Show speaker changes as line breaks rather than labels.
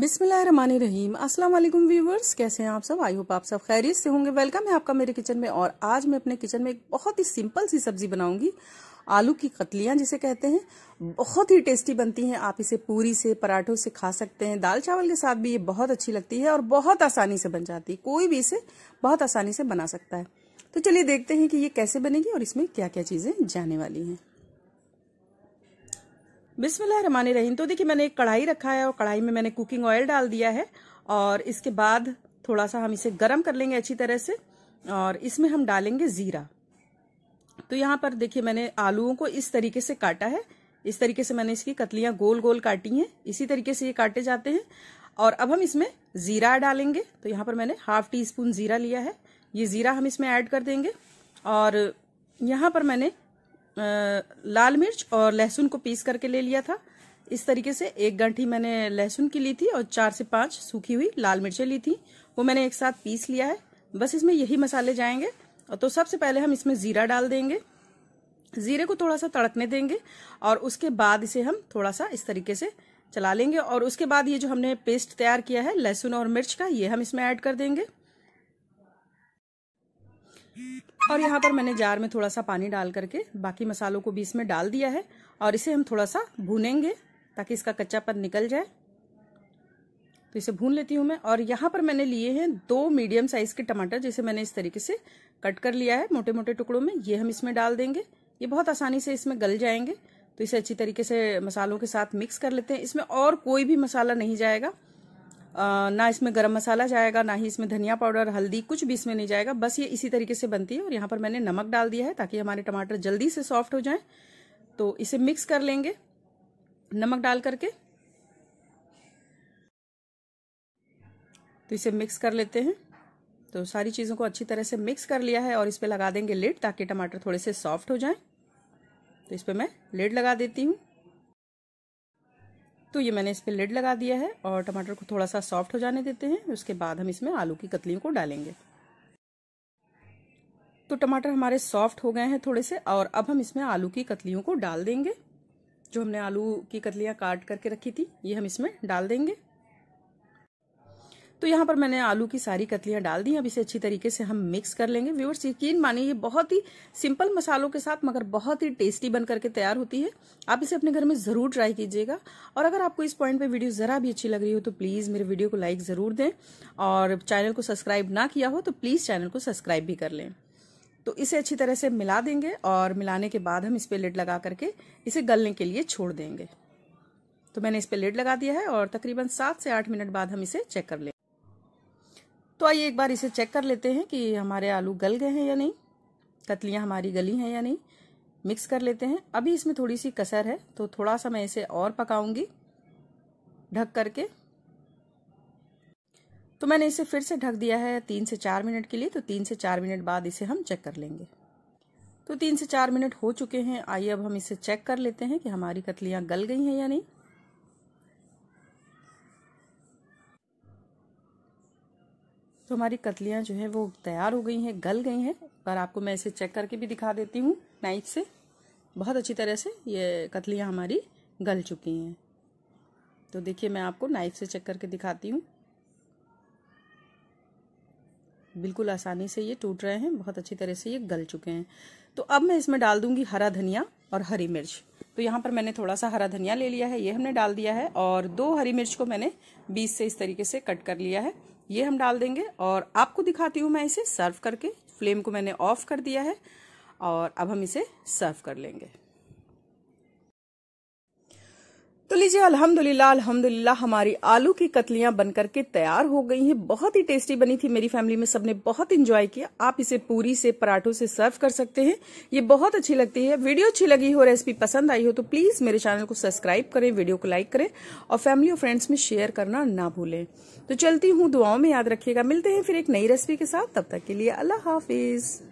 बिस्मिल्लाहिर्रहमानिर्रहीम अस्सलाम वालेकुम व्यूवर्स कैसे हैं आप सब आई होप आप सब खैरियत से होंगे वेलकम है आपका मेरे किचन में और आज मैं अपने किचन में एक बहुत ही सिंपल सी सब्जी बनाऊंगी आलू की कतलियाँ जिसे कहते हैं बहुत ही टेस्टी बनती हैं आप इसे पूरी से पराठों से खा सकते हैं दाल चावल के साथ भी ये बहुत अच्छी लगती है और बहुत आसानी से बन जाती है कोई भी इसे बहुत आसानी से बना सकता है तो चलिए देखते हैं कि ये कैसे बनेगी और इसमें क्या क्या चीज़ें जाने वाली हैं बिस्मिल्लाह रहीम तो देखिए मैंने एक कढ़ाई रखा है और कढ़ाई में मैंने कुकिंग ऑयल डाल दिया है और इसके बाद थोड़ा सा हम इसे गर्म कर लेंगे अच्छी तरह से और इसमें हम डालेंगे ज़ीरा तो यहाँ पर देखिए मैंने आलूओं को इस तरीके से काटा है इस तरीके से मैंने इसकी कतलियाँ गोल गोल काटी हैं इसी तरीके से ये काटे जाते हैं और अब हम इसमें ज़ीरा डालेंगे तो यहाँ पर मैंने हाफ टी स्पून ज़ीरा लिया है ये ज़ीरा हम इसमें ऐड कर देंगे और यहाँ पर मैंने लाल मिर्च और लहसुन को पीस करके ले लिया था इस तरीके से एक गंठी मैंने लहसुन की ली थी और चार से पांच सूखी हुई लाल मिर्चें ली थी वो मैंने एक साथ पीस लिया है बस इसमें यही मसाले जाएंगे और तो सबसे पहले हम इसमें ज़ीरा डाल देंगे ज़ीरे को थोड़ा सा तड़कने देंगे और उसके बाद इसे हम थोड़ा सा इस तरीके से चला लेंगे और उसके बाद ये जो हमने पेस्ट तैयार किया है लहसुन और मिर्च का ये हम इसमें ऐड कर देंगे और यहाँ पर मैंने जार में थोड़ा सा पानी डाल करके बाकी मसालों को भी इसमें डाल दिया है और इसे हम थोड़ा सा भूनेंगे ताकि इसका कच्चापन निकल जाए तो इसे भून लेती हूँ मैं और यहाँ पर मैंने लिए हैं दो मीडियम साइज़ के टमाटर जिसे मैंने इस तरीके से कट कर लिया है मोटे मोटे टुकड़ों में ये हम इसमें डाल देंगे ये बहुत आसानी से इसमें गल जाएंगे तो इसे अच्छी तरीके से मसालों के साथ मिक्स कर लेते हैं इसमें और कोई भी मसाला नहीं जाएगा ना इसमें गरम मसाला जाएगा ना ही इसमें धनिया पाउडर हल्दी कुछ भी इसमें नहीं जाएगा बस ये इसी तरीके से बनती है और यहाँ पर मैंने नमक डाल दिया है ताकि हमारे टमाटर जल्दी से सॉफ्ट हो जाएं तो इसे मिक्स कर लेंगे नमक डाल करके तो इसे मिक्स कर लेते हैं तो सारी चीज़ों को अच्छी तरह से मिक्स कर लिया है और इस पर लगा देंगे लेड ताकि टमाटर थोड़े से सॉफ्ट हो जाए तो इस पर मैं लेड लगा देती हूँ तो ये मैंने इस पर लिड लगा दिया है और टमाटर को थोड़ा सा सॉफ्ट हो जाने देते हैं उसके बाद हम इसमें आलू की कतलियों को डालेंगे तो टमाटर हमारे सॉफ्ट हो गए हैं थोड़े से और अब हम इसमें आलू की कतलियों को डाल देंगे जो हमने आलू की कतलियाँ काट करके रखी थी ये हम इसमें डाल देंगे तो यहाँ पर मैंने आलू की सारी कतलियाँ डाल दी अब इसे अच्छी तरीके से हम मिक्स कर लेंगे व्यूअर्स यकीन मानिए ये बहुत ही सिंपल मसालों के साथ मगर बहुत ही टेस्टी बनकर के तैयार होती है आप इसे अपने घर में ज़रूर ट्राई कीजिएगा और अगर आपको इस पॉइंट पर वीडियो ज़रा भी अच्छी लग रही हो तो प्लीज़ मेरे वीडियो को लाइक ज़रूर दें और चैनल को सब्सक्राइब ना किया हो तो प्लीज़ चैनल को सब्सक्राइब भी कर लें तो इसे अच्छी तरह से मिला देंगे और मिलाने के बाद हम इस पर लिड लगा करके इसे गलने के लिए छोड़ देंगे तो मैंने इस पर लिड लगा दिया है और तकरीबन सात से आठ मिनट बाद हम इसे चेक कर लेंगे तो आइए एक बार इसे चेक कर लेते हैं कि हमारे आलू गल गए हैं या नहीं कतलियाँ हमारी गली हैं या नहीं मिक्स कर लेते हैं अभी इसमें थोड़ी सी कसर है तो थोड़ा सा मैं इसे और पकाऊंगी ढक करके तो मैंने इसे फिर से ढक दिया है तीन से चार मिनट के लिए तो तीन से चार मिनट बाद इसे हम चेक कर लेंगे तो तीन से चार मिनट हो चुके हैं आइए अब हम इसे चेक कर लेते हैं कि हमारी कतलियाँ गल गई हैं या नहीं तो हमारी कतलियाँ जो है वो तैयार हो गई हैं गल गई हैं पर आपको मैं इसे चेक करके भी दिखा देती हूँ नाइफ से बहुत अच्छी तरह से ये कतलियाँ हमारी गल चुकी हैं तो देखिए मैं आपको नाइफ से चेक करके दिखाती हूँ बिल्कुल आसानी से ये टूट रहे हैं बहुत अच्छी तरह से ये गल चुके हैं तो अब मैं इसमें डाल दूंगी हरा धनिया और हरी मिर्च तो यहाँ पर मैंने थोड़ा सा हरा धनिया ले लिया है ये हमने डाल दिया है और दो हरी मिर्च को मैंने बीस से इस तरीके से कट कर लिया है ये हम डाल देंगे और आपको दिखाती हूँ मैं इसे सर्व करके फ्लेम को मैंने ऑफ कर दिया है और अब हम इसे सर्व कर लेंगे लीजिए अल्हम्दुलिल्लाह अल्हम्दुलिल्लाह हमारी आलू की कतलियां बनकर के तैयार हो गई हैं बहुत ही टेस्टी बनी थी मेरी फैमिली में सबने बहुत इंजॉय किया आप इसे पूरी से पराठों से सर्व कर सकते हैं ये बहुत अच्छी लगती है वीडियो अच्छी लगी हो रेसिपी पसंद आई हो तो प्लीज मेरे चैनल को सब्सक्राइब करें वीडियो को लाइक करें और फैमिली और फ्रेंड्स में शेयर करना ना भूलें तो चलती हूँ दुआओं में याद रखियेगा मिलते हैं फिर एक नई रेसिपी के साथ तब तक के लिए अल्लाह हाफिज़